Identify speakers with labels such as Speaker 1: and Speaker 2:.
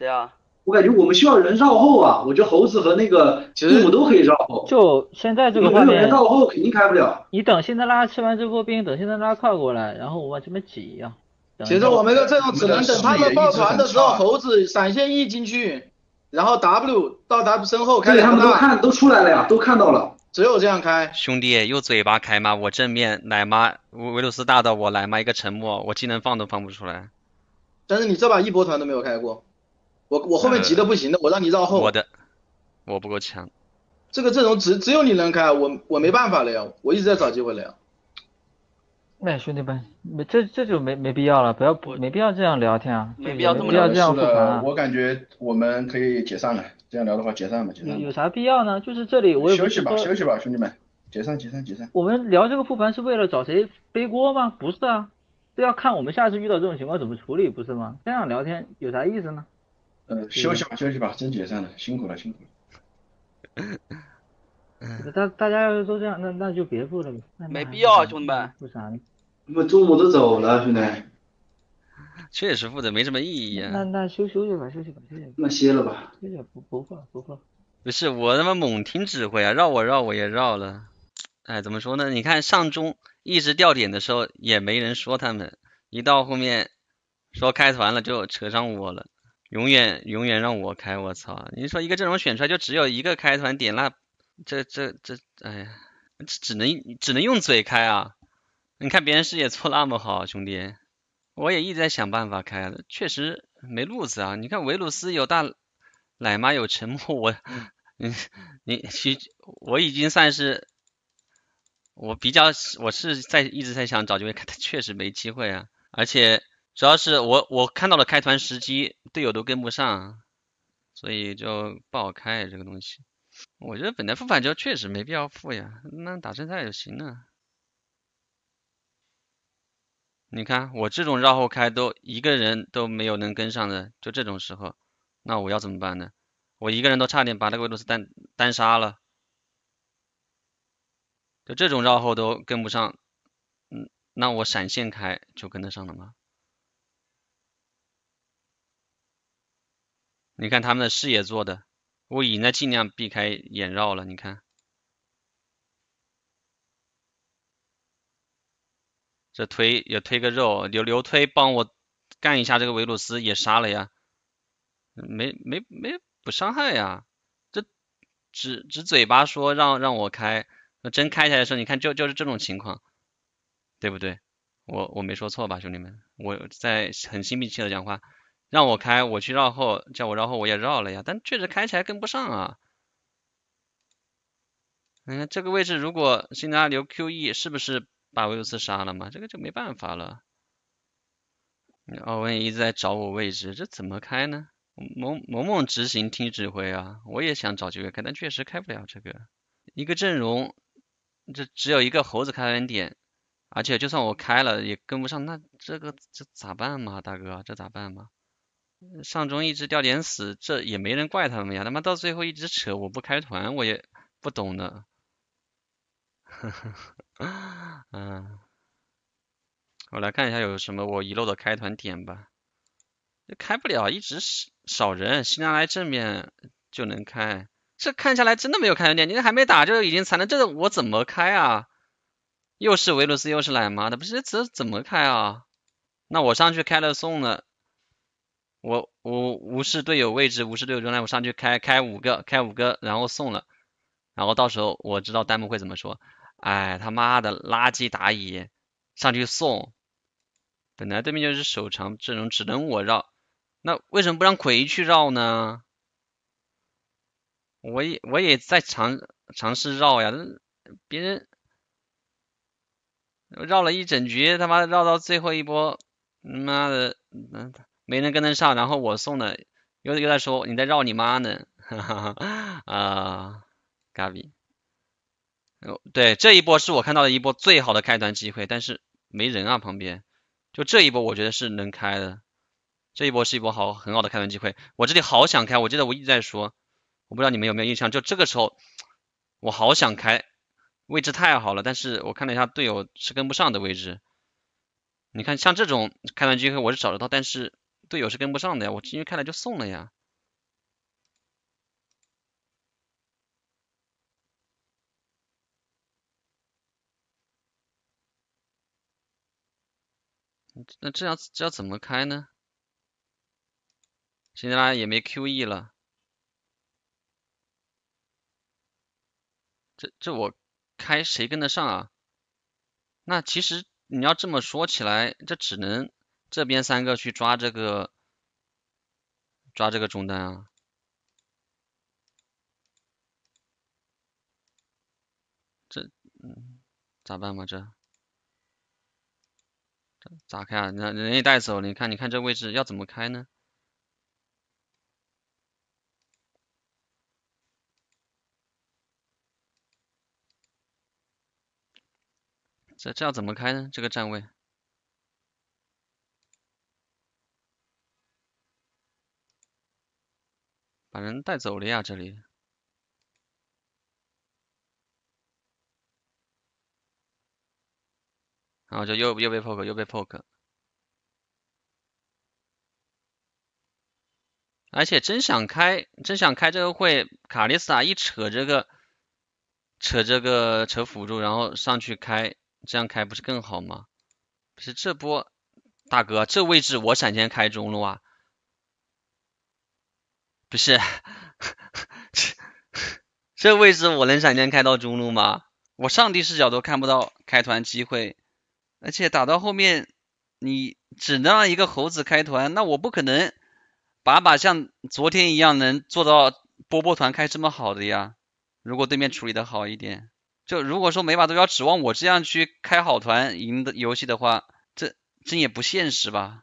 Speaker 1: 对啊，我感觉我们需要人绕后啊，我觉得猴子和那个杰实我都可以绕后。就现在这个画面没有人绕后，肯定开不了。你等现在拉吃完这波兵，等现在拉靠过来，然后我往前面挤呀。其实我们的阵容只能等他们抱团的时候，猴子闪现 E 进去，然后 W 到 W 身后开。对他们都看都出来了呀，都看到了，只有这样开。兄弟，用嘴巴开吗？我正面奶妈，维鲁斯大到我奶妈一个沉默，我技能放都放不出来。但是你这把一波团都没有开过。我我后面急的不行的，我让你绕后。我的，我不够强。这个阵容只只有你能开，我我没办法了呀，我一直在找机会了呀。哎，兄弟们，这这就没没必要了，不要不没必要这样聊天啊，没必要这么严肃的。我感觉我们可以解散了，这样聊的话解散吧，解散。有有啥必要呢？就是这里我休息吧，休息吧，兄弟们，解散解散解散。我们聊这个复盘是为了找谁背锅吗？不是啊，这要看我们下次遇到这种情况怎么处理，不是吗？这样聊天有啥意思呢？呃，休息吧，休息吧，真解散了，辛苦了，辛苦了。大大家都这样，那那就别付了呗，没必要，兄弟。们。为啥？他妈中午都走了，兄弟。确实付的没什么意义呀。那那休休息吧，休息吧，休息。那歇了吧，不不放，不放。不是，我他妈猛听指挥啊，绕我绕我也绕了。哎，怎么说呢？你看上中一直掉点的时候也没人说他们，一到后面说开团了就扯上我了。永远永远让我开，我操！你说一个阵容选出来就只有一个开团点，那这这这，哎呀，只能只能用嘴开啊！你看别人视野做那么好，兄弟，我也一直在想办法开，确实没路子啊！你看维鲁斯有大奶妈有沉默，我你你其我已经算是我比较我是在一直在想找机会开，但确实没机会啊，而且。主要是我我看到了开团时机，队友都跟不上，所以就不好开这个东西。我觉得本来副反就确实没必要副呀，那打正赛也行了。你看我这种绕后开都一个人都没有能跟上的，就这种时候，那我要怎么办呢？我一个人都差点把那个维鲁斯单单杀了，就这种绕后都跟不上，嗯，那我闪现开就跟得上了吗？你看他们的视野做的，我已经在尽量避开眼绕了。你看，这推也推个肉，刘刘推帮我干一下这个维鲁斯也杀了呀，没没没，不伤害呀，这只只嘴巴说让让我开，真开起来的时候，你看就就是这种情况，对不对？我我没说错吧，兄弟们，我在很亲密切的讲话。让我开，我去绕后，叫我绕后，我也绕了呀，但确实开起来跟不上啊。你看这个位置，如果辛德拉留 Q E，是不是把维又自杀了嘛？这个就没办法了。奥恩一直在找我位置，这怎么开呢？萌萌萌，执行听指挥啊！我也想找机会开，但确实开不了这个一个阵容，这只有一个猴子开恩点，而且就算我开了也跟不上，那这个这咋办嘛，大哥，这咋办嘛？上中一直掉点死，这也没人怪他们呀。他妈到最后一直扯，我不开团我也不懂呢。嗯，我来看一下有什么我遗漏的开团点吧。开不了一直少少人，新疆来正面就能开。这看下来真的没有开团点，你这还没打就已经残了。这个我怎么开啊？又是维鲁斯又是奶妈的，不是这怎么开啊？那我上去开了送了。我我无视队友位置，无视队友中态，我上去开开五个，开五个，然后送了。然后到时候我知道弹幕会怎么说，哎，他妈的垃圾打野，上去送。本来对面就是手长阵容，只能我绕。那为什么不让奎去绕呢？我也我也在尝尝试绕呀，别人绕了一整局，他妈绕到最后一波，妈的，那他。没人跟得上，然后我送的又又在说你在绕你妈呢，啊，嘎比，对，这一波是我看到的一波最好的开端机会，但是没人啊，旁边就这一波，我觉得是能开的，这一波是一波好很好的开端机会，我这里好想开，我记得我一直在说，我不知道你们有没有印象，就这个时候我好想开，位置太好了，但是我看了一下队友是跟不上的位置，你看像这种开端机会我是找得到，但是。队友是跟不上的呀，我进去开了就送了呀。那这样这要怎么开呢？辛德拉也没 QE 了，这这我开谁跟得上啊？那其实你要这么说起来，这只能。这边三个去抓这个，抓这个中单啊，这，嗯，咋办嘛这？咋开啊？人人家带走，你看，你看这位置要怎么开呢？这这要怎么开呢？这个站位？人带走了呀，这里，然后就又又被 poke，又被 poke，而且真想开，真想开这个会，卡丽塔一扯这个，扯这个扯辅助，然后上去开，这样开不是更好吗？是这波大哥，这位置我闪现开中路啊。不是，这位置我能闪现开到中路吗？我上帝视角都看不到开团机会，而且打到后面，你只能让一个猴子开团，那我不可能把把像昨天一样能做到波波团开这么好的呀。如果对面处理的好一点，就如果说每把都要指望我这样去开好团赢的游戏的话，这这也不现实吧？